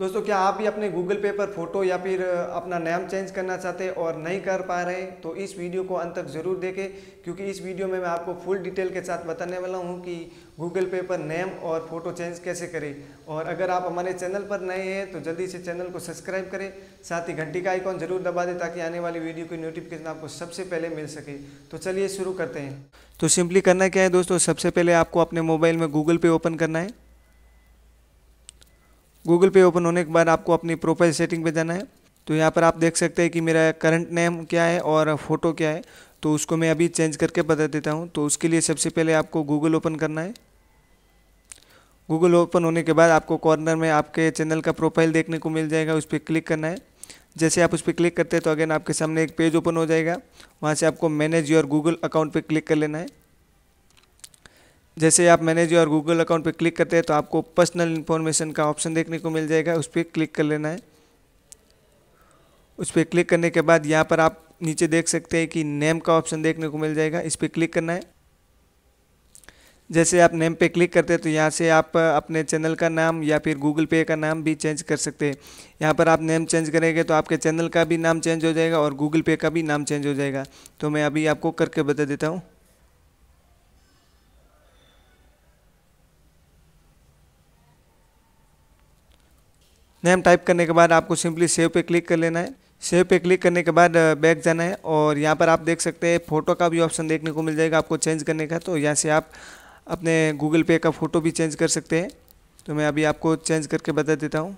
दोस्तों क्या आप भी अपने गूगल पे पर फोटो या फिर अपना नाम चेंज करना चाहते हैं और नहीं कर पा रहे तो इस वीडियो को अंत तक ज़रूर देखें क्योंकि इस वीडियो में मैं आपको फुल डिटेल के साथ बताने वाला हूं कि गूगल पे पर नेम और फोटो चेंज कैसे करें और अगर आप हमारे चैनल पर नए हैं तो जल्दी से चैनल को सब्सक्राइब करें साथ ही घंटी का आइकॉन ज़रूर दबा दें ताकि आने वाली वीडियो की नोटिफिकेशन आपको सबसे पहले मिल सके तो चलिए शुरू करते हैं तो सिंपली करना क्या है दोस्तों सबसे पहले आपको अपने मोबाइल में गूगल पे ओपन करना है गूगल पे ओपन होने के बाद आपको अपनी प्रोफाइल सेटिंग पे जाना है तो यहाँ पर आप देख सकते हैं कि मेरा करंट नेम क्या है और फ़ोटो क्या है तो उसको मैं अभी चेंज करके बता देता हूँ तो उसके लिए सबसे पहले आपको गूगल ओपन करना है गूगल ओपन होने के बाद आपको कॉर्नर में आपके चैनल का प्रोफाइल देखने को मिल जाएगा उस पर क्लिक करना है जैसे आप उस पर क्लिक करते हैं तो अगेन आपके सामने एक पेज ओपन हो जाएगा वहाँ से आपको मैनेज योर गूगल अकाउंट पर क्लिक कर लेना है जैसे आप मैनेज और गूगल अकाउंट पर क्लिक करते हैं तो आपको पर्सनल इन्फॉर्मेशन का ऑप्शन देखने को मिल जाएगा उस पर क्लिक कर लेना है उस पर क्लिक करने के बाद यहाँ पर आप नीचे देख सकते हैं कि नेम का ऑप्शन देखने को मिल जाएगा इस पर क्लिक करना है जैसे आप नेम पे क्लिक करते हैं तो यहाँ से आप अपने चैनल का नाम या फिर गूगल पे का नाम भी चेंज कर सकते हैं यहाँ पर आप नेम चेंज करेंगे तो आपके चैनल का भी नाम चेंज हो जाएगा और गूगल पे का भी नाम चेंज हो जाएगा तो मैं अभी आपको करके बता देता हूँ नेम टाइप करने के बाद आपको सिंपली सेव पे क्लिक कर लेना है सेव पे क्लिक करने के बाद बैक uh, जाना है और यहाँ पर आप देख सकते हैं फ़ोटो का भी ऑप्शन देखने को मिल जाएगा आपको चेंज करने का तो यहाँ से आप अपने गूगल पे का फ़ोटो भी चेंज कर सकते हैं तो मैं अभी आपको चेंज करके बता देता हूँ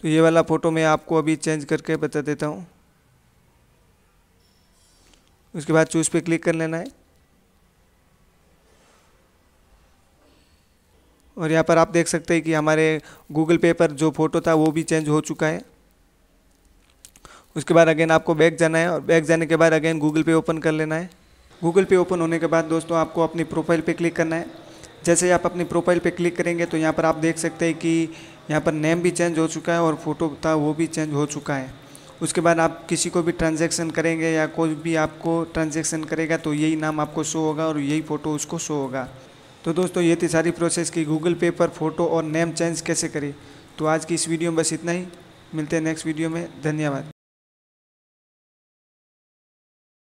तो ये वाला फ़ोटो मैं आपको अभी चेंज करके बता देता हूँ उसके बाद चूज़ पे क्लिक कर लेना है और यहाँ पर आप देख सकते हैं कि हमारे गूगल पे पर जो फ़ोटो था वो भी चेंज हो चुका है उसके बाद अगेन आपको बैग जाना है और बैग जाने के बाद अगेन गूगल पे ओपन कर लेना है गूगल पे ओपन होने के बाद दोस्तों आपको अपनी प्रोफाइल पे क्लिक करना है जैसे आप अपनी प्रोफाइल पे क्लिक करेंगे तो यहाँ पर आप देख सकते हैं कि यहाँ पर नेम भी चेंज हो चुका है और फ़ोटो था वो भी चेंज हो चुका है उसके बाद आप किसी को भी ट्रांजेक्शन करेंगे या कोई भी आपको ट्रांजेक्शन करेगा तो यही नाम आपको शो होगा और यही फ़ोटो उसको शो होगा तो दोस्तों ये थी सारी प्रोसेस की गूगल पे पर फ़ोटो और नेम चेंज कैसे करें तो आज की इस वीडियो में बस इतना ही मिलते हैं नेक्स्ट वीडियो में धन्यवाद